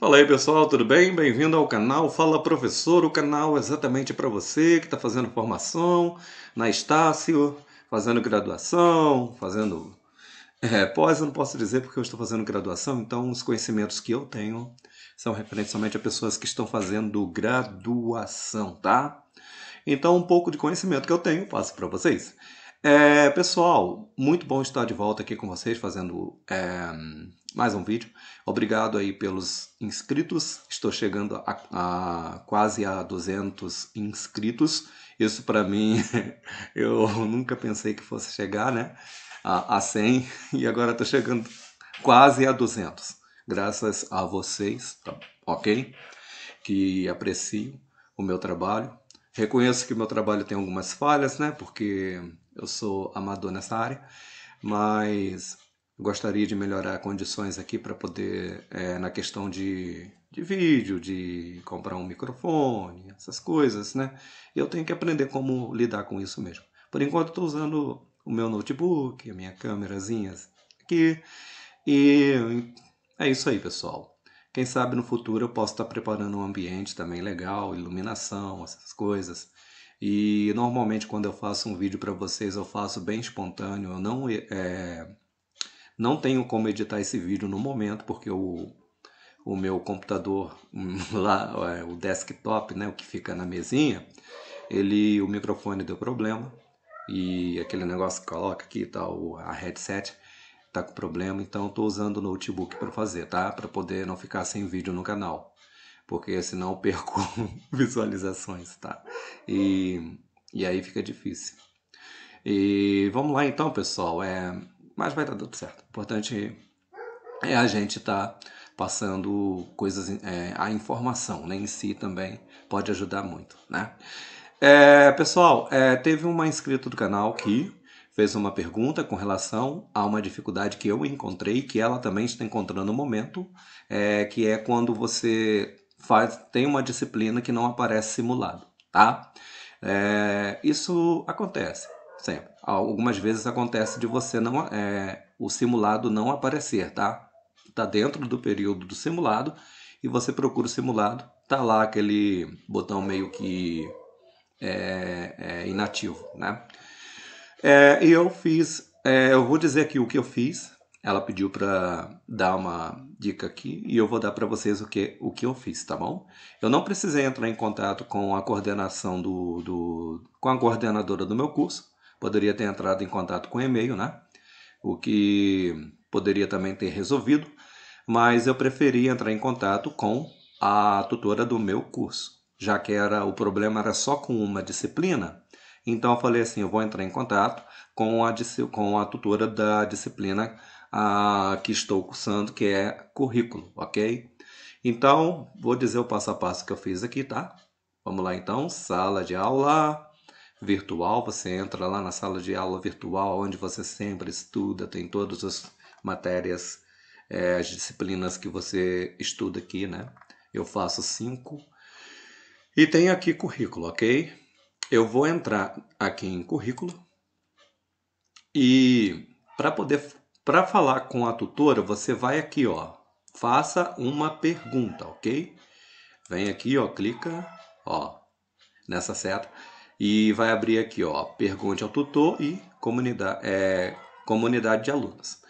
Fala aí pessoal, tudo bem? Bem-vindo ao canal Fala Professor, o canal exatamente para você que está fazendo formação na Estácio, fazendo graduação, fazendo é, pós, eu não posso dizer porque eu estou fazendo graduação, então os conhecimentos que eu tenho são referentes somente a pessoas que estão fazendo graduação, tá? Então um pouco de conhecimento que eu tenho passo para vocês. É, pessoal, muito bom estar de volta aqui com vocês fazendo... É mais um vídeo. Obrigado aí pelos inscritos. Estou chegando a, a quase a 200 inscritos. Isso para mim, eu nunca pensei que fosse chegar, né? A, a 100 e agora estou chegando quase a 200. Graças a vocês, tá, ok? Que apreciam o meu trabalho. Reconheço que o meu trabalho tem algumas falhas, né? Porque eu sou amador nessa área, mas gostaria de melhorar condições aqui para poder, é, na questão de, de vídeo, de comprar um microfone, essas coisas, né? Eu tenho que aprender como lidar com isso mesmo. Por enquanto, estou usando o meu notebook, a minha câmerazinha aqui. E é isso aí, pessoal. Quem sabe no futuro eu posso estar tá preparando um ambiente também legal, iluminação, essas coisas. E normalmente quando eu faço um vídeo para vocês eu faço bem espontâneo, eu não é, não tenho como editar esse vídeo no momento, porque o, o meu computador, lá, é, o desktop, né, o que fica na mesinha, ele, o microfone deu problema e aquele negócio que coloca aqui e tá, tal, a headset tá com problema, então estou usando o notebook para fazer, tá? Para poder não ficar sem vídeo no canal, porque senão perco visualizações, tá? E, e aí fica difícil. E vamos lá então, pessoal. É, mas vai dar tudo certo. O importante é a gente estar tá passando coisas, é, a informação né, em si também pode ajudar muito, né? É, pessoal, é, teve uma inscrita do canal que fez uma pergunta com relação a uma dificuldade que eu encontrei, que ela também está encontrando no momento, é, que é quando você faz, tem uma disciplina que não aparece simulado, tá? É, isso acontece. Sempre. Algumas vezes acontece de você não é, o simulado não aparecer, tá? Tá dentro do período do simulado e você procura o simulado, tá lá aquele botão meio que é, é inativo, né? É, e eu fiz, é, eu vou dizer aqui o que eu fiz. Ela pediu para dar uma dica aqui e eu vou dar para vocês o que, o que eu fiz, tá bom? Eu não precisei entrar em contato com a coordenação do, do com a coordenadora do meu curso poderia ter entrado em contato com e-mail, né? O que poderia também ter resolvido, mas eu preferi entrar em contato com a tutora do meu curso, já que era o problema era só com uma disciplina. Então eu falei assim, eu vou entrar em contato com a com a tutora da disciplina a, que estou cursando, que é currículo, ok? Então, vou dizer o passo a passo que eu fiz aqui, tá? Vamos lá então, sala de aula virtual, você entra lá na sala de aula virtual, onde você sempre estuda, tem todas as matérias, é, as disciplinas que você estuda aqui, né? Eu faço cinco. E tem aqui currículo, ok? Eu vou entrar aqui em currículo e para poder para falar com a tutora, você vai aqui, ó, faça uma pergunta, ok? Vem aqui, ó, clica, ó, nessa seta e vai abrir aqui, ó, pergunte ao tutor e comunidade, é, comunidade de alunos.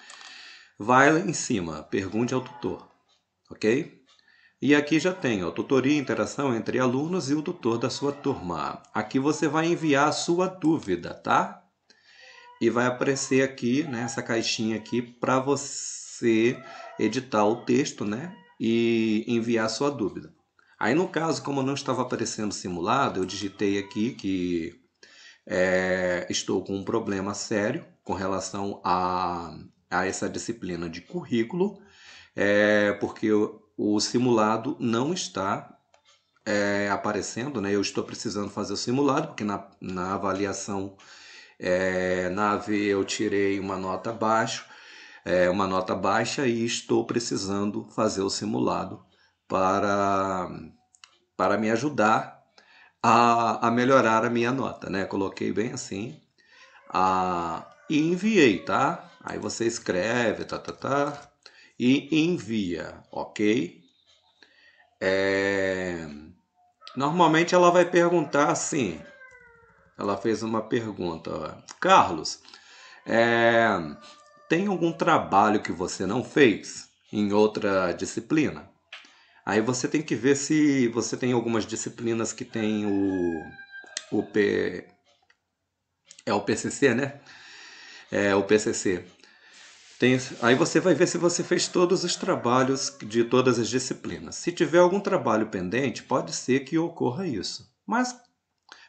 Vai lá em cima, pergunte ao tutor, ok? E aqui já tem, ó, tutoria e interação entre alunos e o tutor da sua turma. Aqui você vai enviar a sua dúvida, tá? E vai aparecer aqui, nessa né, caixinha aqui, para você editar o texto, né? E enviar a sua dúvida. Aí, no caso, como não estava aparecendo simulado, eu digitei aqui que é, estou com um problema sério com relação a, a essa disciplina de currículo, é, porque o, o, simulado não está é, aparecendo, né? Eu estou precisando fazer o simulado, porque na, na avaliação, é, na AV, eu tirei uma nota abaixo, é, uma nota baixa e estou precisando fazer o simulado para, para me ajudar a, a melhorar a minha nota, né? Coloquei bem assim a, e enviei, tá? Aí você escreve, tá, tá, tá, e envia, ok? É, normalmente ela vai perguntar assim, ela fez uma pergunta, ó, Carlos, é, tem algum trabalho que você não fez em outra disciplina? Aí você tem que ver se você tem algumas disciplinas que tem o, o P, é o PCC, né? É o PCC. Tem, aí você vai ver se você fez todos os trabalhos de todas as disciplinas. Se tiver algum trabalho pendente, pode ser que ocorra isso. Mas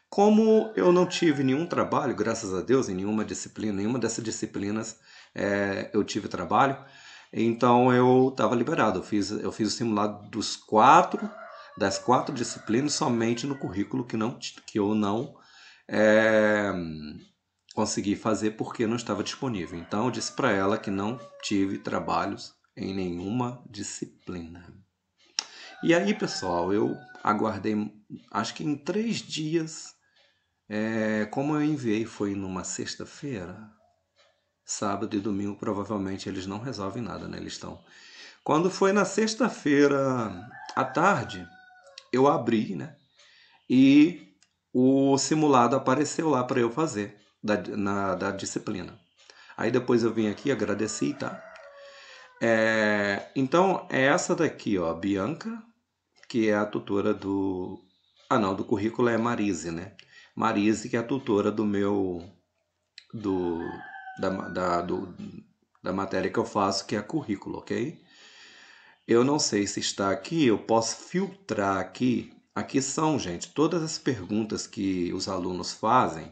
como eu não tive nenhum trabalho, graças a Deus, em nenhuma disciplina, nenhuma dessas disciplinas é, eu tive trabalho, então eu estava liberado. Eu fiz, eu fiz o simulado dos quatro, das quatro disciplinas somente no currículo que, não, que eu não é, consegui fazer porque não estava disponível. Então eu disse para ela que não tive trabalhos em nenhuma disciplina. E aí, pessoal, eu aguardei, acho que em três dias, é, como eu enviei foi numa sexta-feira, sábado e domingo provavelmente eles não resolvem nada, né? Eles estão. Quando foi na sexta-feira à tarde, eu abri, né? E o simulado apareceu lá para eu fazer da, na, da disciplina. Aí depois eu vim aqui, agradeci, tá? É, então é essa daqui, ó, Bianca, que é a tutora do. Ah, não, do currículo é Marise, né? Marise, que é a tutora do meu. do da, da, do, da matéria que eu faço, que é currículo, ok? Eu não sei se está aqui, eu posso filtrar aqui. Aqui são, gente, todas as perguntas que os alunos fazem.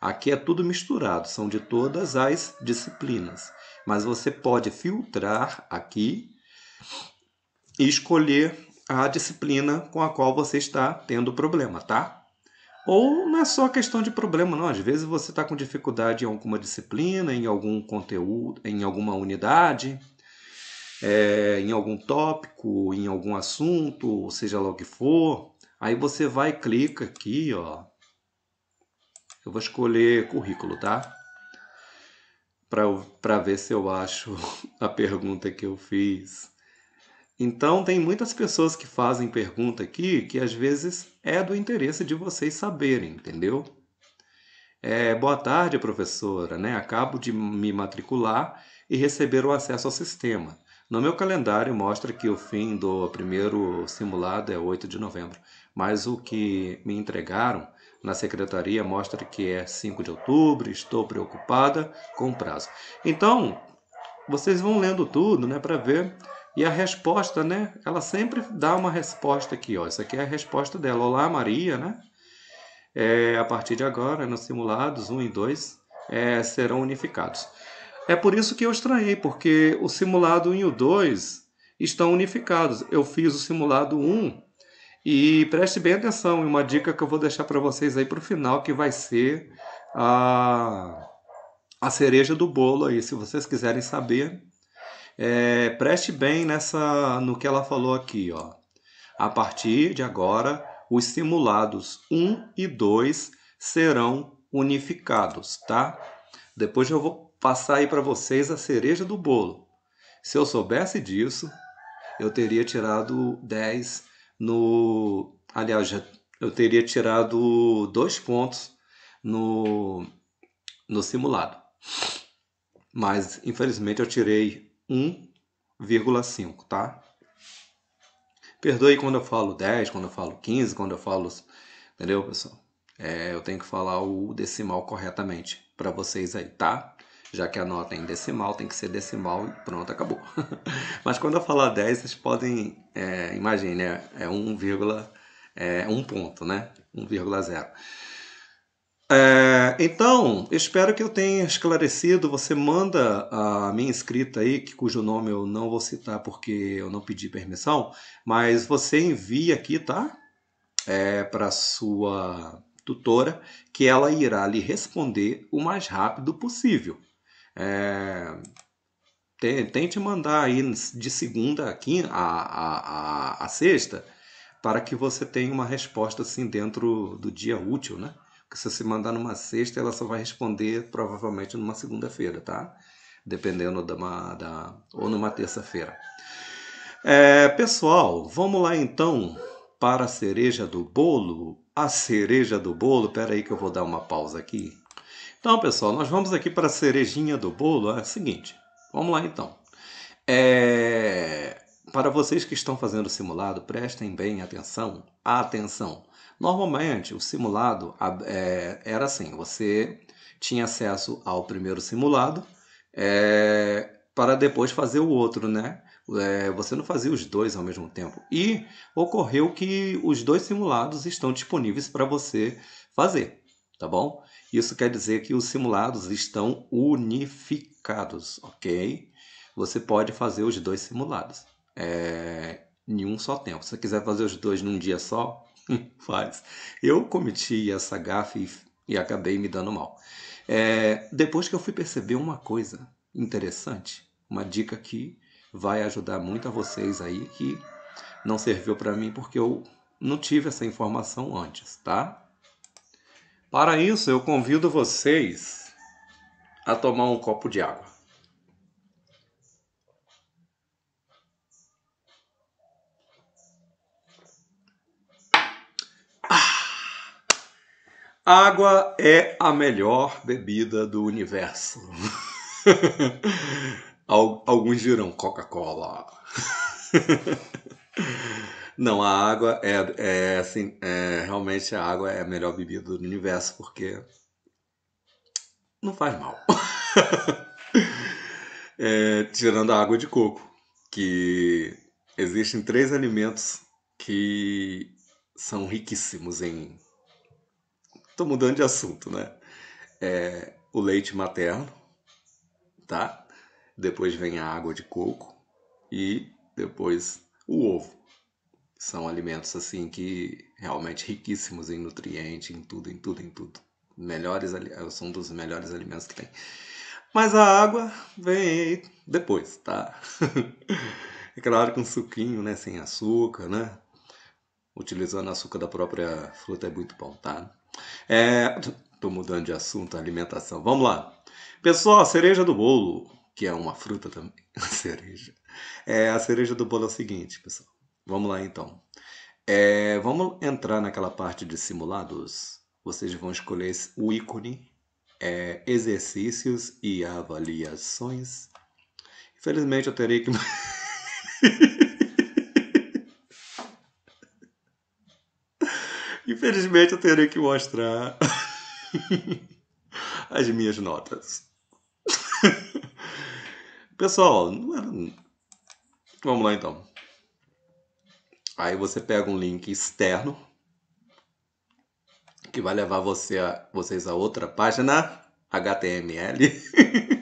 Aqui é tudo misturado, são de todas as disciplinas. Mas você pode filtrar aqui e escolher a disciplina com a qual você está tendo problema, tá? Ou não é só questão de problema, não. Às vezes você está com dificuldade em alguma disciplina, em algum conteúdo, em alguma unidade, é, em algum tópico, em algum assunto, seja lá o que for. Aí você vai e clica aqui, ó. Eu vou escolher currículo, tá? Para ver se eu acho a pergunta que eu fiz. Então, tem muitas pessoas que fazem pergunta aqui que às vezes é do interesse de vocês saberem, entendeu? É, boa tarde, professora. Né? Acabo de me matricular e receber o acesso ao sistema. No meu calendário mostra que o fim do primeiro simulado é 8 de novembro, mas o que me entregaram na secretaria mostra que é 5 de outubro. Estou preocupada com o prazo. Então, vocês vão lendo tudo né, para ver e a resposta, né? Ela sempre dá uma resposta aqui, ó. Isso aqui é a resposta dela. Olá, Maria, né? É, a partir de agora, nos simulados 1 e 2 é, serão unificados. É por isso que eu estranhei, porque o simulado 1 e o 2 estão unificados. Eu fiz o simulado 1 e preste bem atenção em uma dica que eu vou deixar para vocês aí para o final, que vai ser a, a cereja do bolo aí, se vocês quiserem saber é, preste bem nessa no que ela falou aqui, ó. A partir de agora, os simulados 1 e 2 serão unificados, tá? Depois eu vou passar aí para vocês a cereja do bolo. Se eu soubesse disso, eu teria tirado 10 no, aliás, eu teria tirado dois pontos no no simulado. Mas infelizmente eu tirei 1,5, tá? Perdoe quando eu falo 10, quando eu falo 15, quando eu falo. Entendeu, pessoal? É, eu tenho que falar o decimal corretamente para vocês aí, tá? Já que a nota é em decimal, tem que ser decimal e pronto, acabou. Mas quando eu falar 10, vocês podem. É, imagine, né? é 1, é, 1 ponto, né? 1,0. É, então, espero que eu tenha esclarecido. Você manda a minha inscrita aí, que, cujo nome eu não vou citar porque eu não pedi permissão, mas você envia aqui, tá? É, Para sua tutora, que ela irá lhe responder o mais rápido possível. É, tente mandar aí de segunda aqui a, a, a, a sexta, para que você tenha uma resposta assim dentro do dia útil, né? Porque se você mandar numa sexta, ela só vai responder provavelmente numa segunda-feira, tá? Dependendo da, uma, da ou numa terça-feira. É, pessoal, vamos lá então para a cereja do bolo. A cereja do bolo, pera aí que eu vou dar uma pausa aqui. Então, pessoal, nós vamos aqui para a cerejinha do bolo. É o seguinte, vamos lá então. É... Para vocês que estão fazendo o simulado, prestem bem atenção. Atenção! Normalmente, o simulado é, era assim: você tinha acesso ao primeiro simulado é, para depois fazer o outro, né? É, você não fazia os dois ao mesmo tempo. E ocorreu que os dois simulados estão disponíveis para você fazer, tá bom? Isso quer dizer que os simulados estão unificados, ok? Você pode fazer os dois simulados é, em um só tempo. Se você quiser fazer os dois num dia só, Faz. Eu cometi essa gafe e, e acabei me dando mal. É, depois que eu fui perceber uma coisa interessante, uma dica que vai ajudar muito a vocês aí que não serviu para mim porque eu não tive essa informação antes, tá? Para isso, eu convido vocês a tomar um copo de água. Água é a melhor bebida do universo. Alguns dirão Coca-Cola. Não, a água é, é assim, é, realmente a água é a melhor bebida do universo porque não faz mal. é, tirando a água de coco, que existem três alimentos que são riquíssimos em Tô mudando de assunto, né? É, o leite materno, tá? Depois vem a água de coco e depois o ovo. São alimentos assim que realmente riquíssimos em nutrientes, em tudo, em tudo, em tudo. Melhores, eh, são dos melhores alimentos que tem. Mas a água vem depois, tá? é claro que um suquinho, né, sem açúcar, né? Utilizando açúcar da própria fruta é muito bom, tá? É, tô mudando de assunto, alimentação. Vamos lá. Pessoal, cereja do bolo, que é uma fruta também, a cereja. É, a cereja do bolo é o seguinte, pessoal. Vamos lá então. É, vamos entrar naquela parte de simulados. Vocês vão escolher o ícone é, exercícios e avaliações. Infelizmente eu terei que Infelizmente, eu terei que mostrar as minhas notas. Pessoal, era... vamos lá então. Aí você pega um link externo que vai levar você a, vocês a outra página HTML.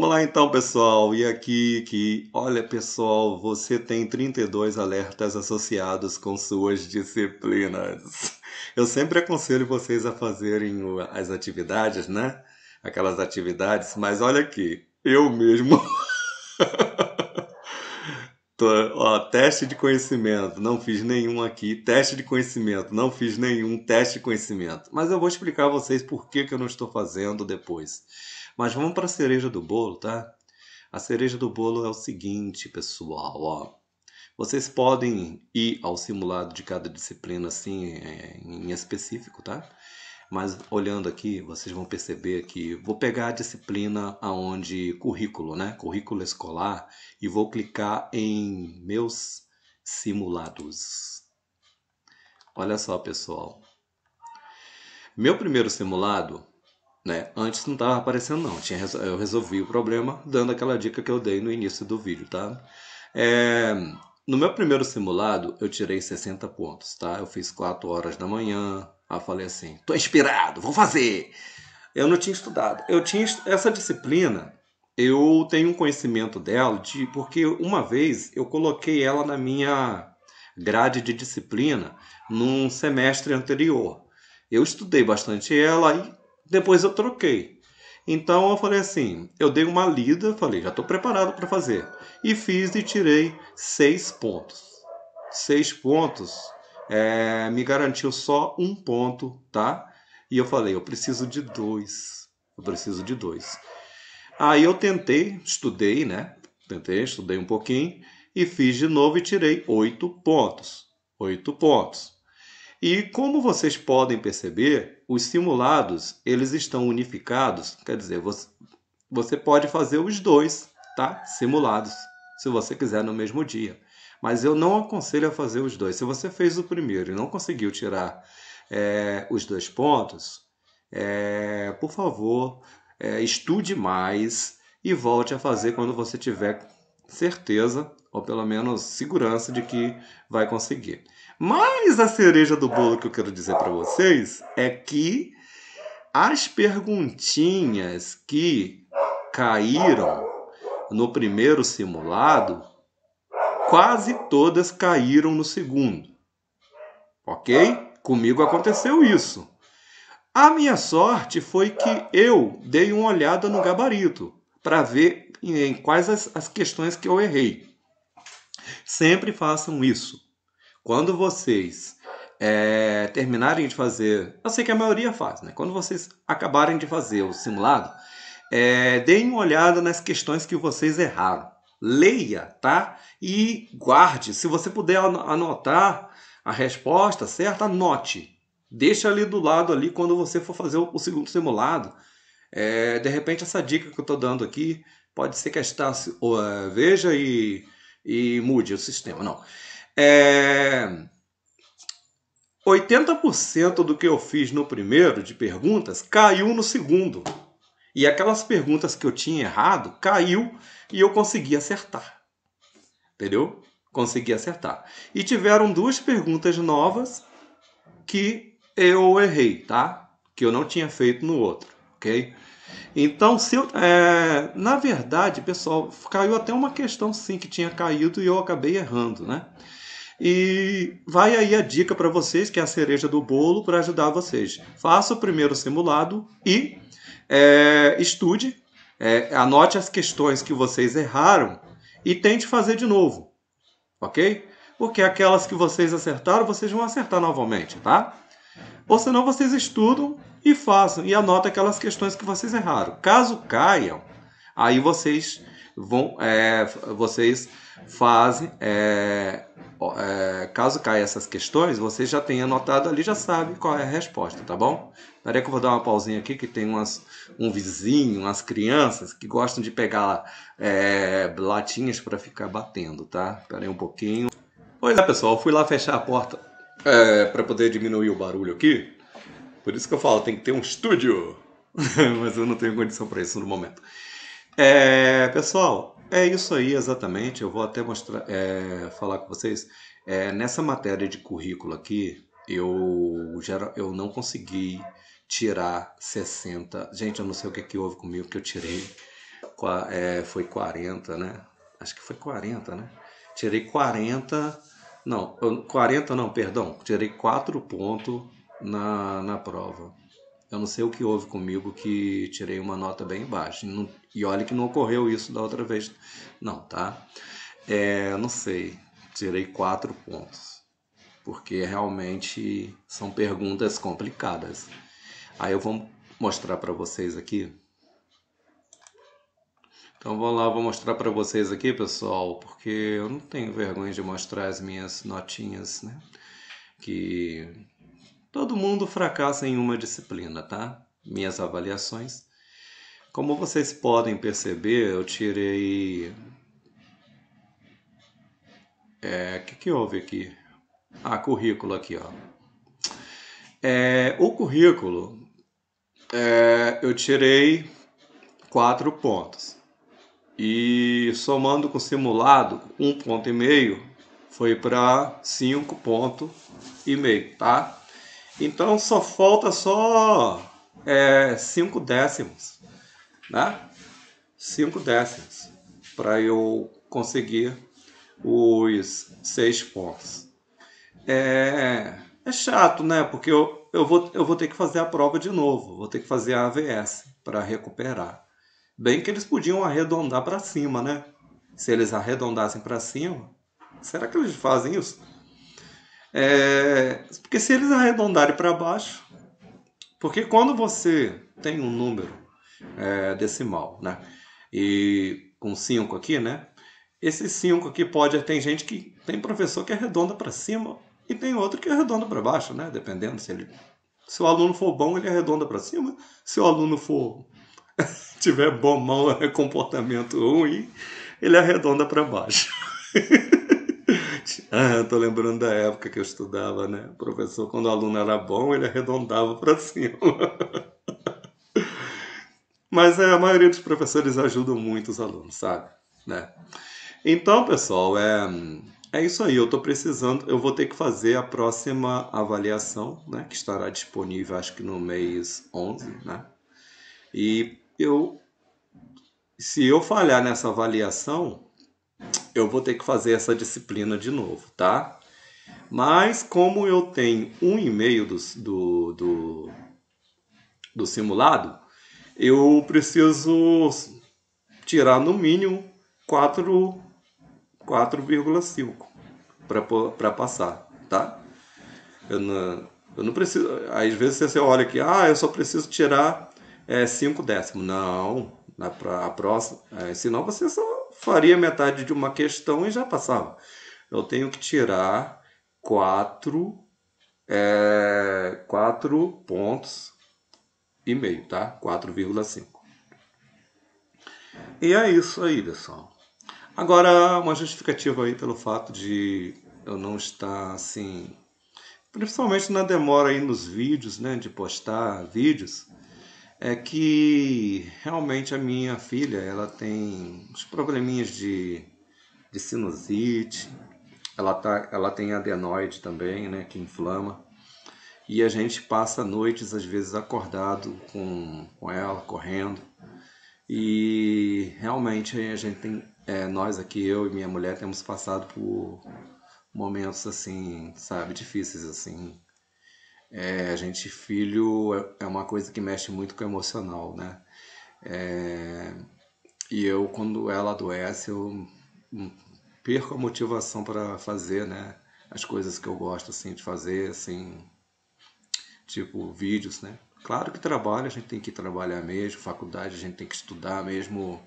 Vamos lá então, pessoal. E aqui que, olha, pessoal, você tem 32 alertas associados com suas disciplinas. Eu sempre aconselho vocês a fazerem as atividades, né? Aquelas atividades, mas olha aqui, eu mesmo. Tô, ó, teste de conhecimento, não fiz nenhum aqui. Teste de conhecimento, não fiz nenhum. Teste de conhecimento. Mas eu vou explicar a vocês por que, que eu não estou fazendo depois. Mas vamos para a cereja do bolo, tá? A cereja do bolo é o seguinte, pessoal, ó. Vocês podem ir ao simulado de cada disciplina assim é, em específico, tá? Mas olhando aqui, vocês vão perceber que vou pegar a disciplina aonde currículo, né? Currículo escolar e vou clicar em meus simulados. Olha só, pessoal. Meu primeiro simulado né? Antes não estava aparecendo não, Tinha, eu resolvi o problema dando aquela dica que eu dei no início do vídeo, tá? É, no meu primeiro simulado eu tirei 60 pontos, tá? Eu fiz 4 horas da manhã, aí falei assim, tô inspirado, vou fazer! Eu não tinha estudado, eu tinha essa disciplina, eu tenho um conhecimento dela, de, porque uma vez eu coloquei ela na minha grade de disciplina num semestre anterior, eu estudei bastante ela e depois eu troquei. Então eu falei assim, eu dei uma lida, falei, já estou preparado para fazer. E fiz e tirei seis pontos. Seis pontos é, me garantiu só um ponto, tá? E eu falei, eu preciso de dois. Eu preciso de dois. Aí eu tentei, estudei, né? Tentei, estudei um pouquinho e fiz de novo e tirei oito pontos. Oito pontos. E como vocês podem perceber, os simulados eles estão unificados, quer dizer, você, pode fazer os dois, tá? Simulados, se você quiser no mesmo dia. Mas eu não aconselho a fazer os dois. Se você fez o primeiro e não conseguiu tirar é, os dois pontos, é, por favor, é, estude mais e volte a fazer quando você tiver certeza, ou pelo menos segurança, de que vai conseguir. Mas a cereja do bolo que eu quero dizer para vocês é que as perguntinhas que caíram no primeiro simulado, quase todas caíram no segundo. Ok? Comigo aconteceu isso. A minha sorte foi que eu dei uma olhada no gabarito para ver em quais as, as questões que eu errei. Sempre façam isso. Quando vocês é, terminarem de fazer, eu sei que a maioria faz, né? Quando vocês acabarem de fazer o simulado, é, deem uma olhada nas questões que vocês erraram. Leia, tá? E guarde. Se você puder anotar a resposta certa, anote. Deixa ali do lado ali quando você for fazer o segundo simulado. É, de repente, essa dica que eu estou dando aqui pode ser que a Estácio uh, é, veja e, e mude o sistema. Não. É, 80% do que eu fiz no primeiro de perguntas caiu no segundo. E aquelas perguntas que eu tinha errado caiu e eu consegui acertar. Entendeu? Consegui acertar. E tiveram duas perguntas novas que eu errei, tá? Que eu não tinha feito no outro ok? Então, se eu, é, na verdade, pessoal, caiu até uma questão sim que tinha caído e eu acabei errando, né? E vai aí a dica para vocês, que é a cereja do bolo, para ajudar vocês. Faça o primeiro simulado e é, estude, é, anote as questões que vocês erraram e tente fazer de novo, ok? Porque aquelas que vocês acertaram, vocês vão acertar novamente, tá? Ou senão vocês estudam e façam e anotem aquelas questões que vocês erraram. Caso caiam, aí vocês vão, é, vocês fazem, é, é, caso caia essas questões, vocês já têm anotado ali, já sabe qual é a resposta, tá bom? Peraí que eu vou dar uma pausinha aqui, que tem umas, um vizinho, umas crianças que gostam de pegar é, latinhas para ficar batendo, tá? Peraí um pouquinho. Pois é, pessoal, fui lá fechar a porta é, para poder diminuir o barulho aqui. Por isso que eu falo, tem que ter um estúdio. Mas eu não tenho condição para isso no momento. É, pessoal, é isso aí exatamente. Eu vou até mostrar, é, falar com vocês. É, nessa matéria de currículo aqui, eu, já, eu não consegui tirar 60. Gente, eu não sei o que, é que houve comigo que eu tirei. É, foi 40, né? Acho que foi 40, né? Tirei 40. Não, 40 não, perdão. Tirei 4 pontos na, na prova. Eu não sei o que houve comigo que tirei uma nota bem baixa. E, não, e olha que não ocorreu isso da outra vez, não, tá? É, não sei. Tirei quatro pontos. Porque realmente são perguntas complicadas. Aí eu vou mostrar para vocês aqui. Então vou lá, vou mostrar para vocês aqui, pessoal, porque eu não tenho vergonha de mostrar as minhas notinhas, né? Que Todo mundo fracassa em uma disciplina, tá? Minhas avaliações. Como vocês podem perceber, eu tirei. É, o que, que houve aqui? Ah, currículo aqui, ó. É, o currículo, é, eu tirei quatro pontos. E somando com o simulado, um ponto e meio foi para cinco ponto e meio, tá? Então só falta só 5 é, décimos, né? 5 décimos para eu conseguir os seis pontos. É, é chato, né? Porque eu, eu, vou, eu vou ter que fazer a prova de novo, vou ter que fazer a AVS para recuperar. Bem que eles podiam arredondar para cima, né? Se eles arredondassem para cima, será que eles fazem isso? É, porque se eles arredondarem para baixo, porque quando você tem um número é, decimal, né? E com 5 aqui, né? Esse 5 aqui pode. Tem gente que. Tem professor que arredonda para cima e tem outro que arredonda para baixo, né? Dependendo se ele. Se o aluno for bom, ele arredonda para cima. Se o aluno for tiver bom, mau comportamento ruim, ele arredonda para baixo. Ah, eu tô lembrando da época que eu estudava, né? O professor, quando o aluno era bom, ele arredondava para cima. Mas é, a maioria dos professores ajudam muito os alunos, sabe? Né? Então, pessoal, é, é isso aí. Eu estou precisando, eu vou ter que fazer a próxima avaliação, né? Que estará disponível, acho que no mês 11, né? E eu, se eu falhar nessa avaliação, eu vou ter que fazer essa disciplina de novo, tá? Mas como eu tenho um e-mail do, do, do, do simulado, eu preciso tirar no mínimo 4,5 para passar, tá? Eu não, eu não preciso. Às vezes você olha aqui, ah, eu só preciso tirar 5 é, décimos. Não, na, pra, a próxima. É, senão você só faria metade de uma questão e já passava. Eu tenho que tirar quatro, é, quatro pontos e meio, tá? 4,5. E é isso aí, pessoal. Agora, uma justificativa aí pelo fato de eu não estar assim, principalmente na demora aí nos vídeos, né, de postar vídeos é que realmente a minha filha ela tem uns probleminhas de, de sinusite, ela, tá, ela tem adenoide também, né, que inflama. E a gente passa noites, às vezes, acordado com, com ela, correndo. E realmente a gente tem, é, nós aqui, eu e minha mulher, temos passado por momentos assim, sabe, difíceis assim, é, a gente filho é, é, uma coisa que mexe muito com o emocional, né? É, e eu quando ela adoece eu perco a motivação para fazer, né? As coisas que eu gosto assim de fazer, assim, tipo vídeos, né? Claro que trabalho a gente tem que trabalhar mesmo, faculdade a gente tem que estudar mesmo,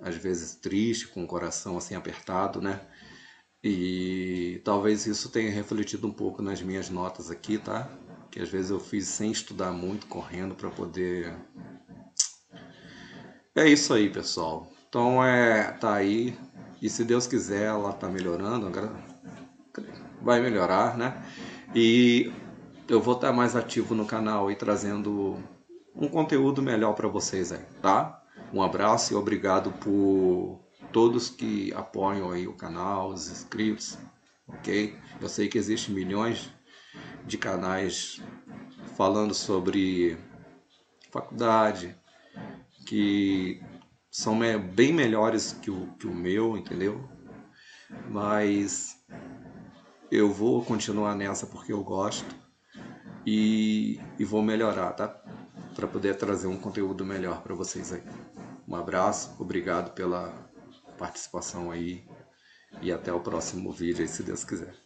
às vezes triste, com o coração assim apertado, né? E talvez isso tenha refletido um pouco nas minhas notas aqui, tá? Que às vezes eu fiz sem estudar muito, correndo para poder. É isso aí, pessoal. Então é, tá aí. E se Deus quiser, ela tá melhorando. Vai melhorar, né? E eu vou estar mais ativo no canal e trazendo um conteúdo melhor para vocês aí, tá? Um abraço e obrigado por todos que apoiam aí o canal, os inscritos, ok? Eu sei que existem milhões de canais falando sobre faculdade, que são bem melhores que o, que o meu, entendeu? Mas eu vou continuar nessa porque eu gosto e, e vou melhorar, tá? Para poder trazer um conteúdo melhor para vocês aí. Um abraço, obrigado pela participação aí e até o próximo vídeo aí, se Deus quiser.